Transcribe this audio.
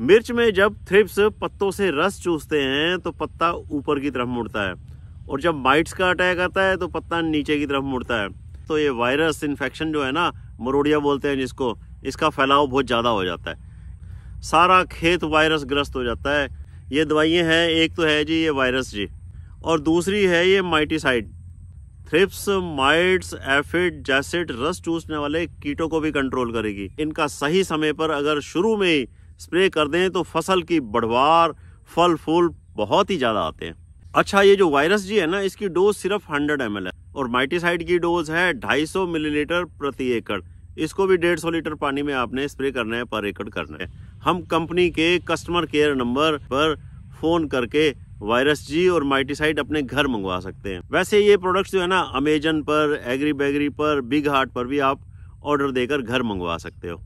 मिर्च में जब थ्रिप्स पत्तों से रस चूसते हैं तो पत्ता ऊपर की तरफ मुड़ता है और जब माइट्स का अटैक आता है तो पत्ता नीचे की तरफ मुड़ता है तो ये वायरस इन्फेक्शन जो है ना मरोड़िया बोलते हैं जिसको इसका फैलाव बहुत ज़्यादा हो जाता है सारा खेत वायरस ग्रस्त हो जाता है ये दवाइयाँ हैं एक तो है जी ये वायरस जी और दूसरी है ये miticide thrips mites aphid jassid रस चूसने वाले कीटों को भी कंट्रोल करेगी इनका सही समय पर अगर शुरू में ही स्प्रे कर दें तो फसल की बढ़वार फल फूल बहुत ही ज़्यादा आते हैं अच्छा ये जो वायरस जी है ना इसकी डोज सिर्फ 100 एम है और माइटीसाइड की डोज है 250 मिलीलीटर प्रति एकड़ इसको भी 150 लीटर पानी में आपने स्प्रे करना है पर एकड़ करना है हम कंपनी के कस्टमर केयर नंबर पर फोन करके वायरस जी और माइटीसाइड अपने घर मंगवा सकते हैं वैसे ये प्रोडक्ट्स जो है ना अमेजन पर एग्री बैगरी पर बिग हार्ट पर भी आप ऑर्डर देकर घर मंगवा सकते हो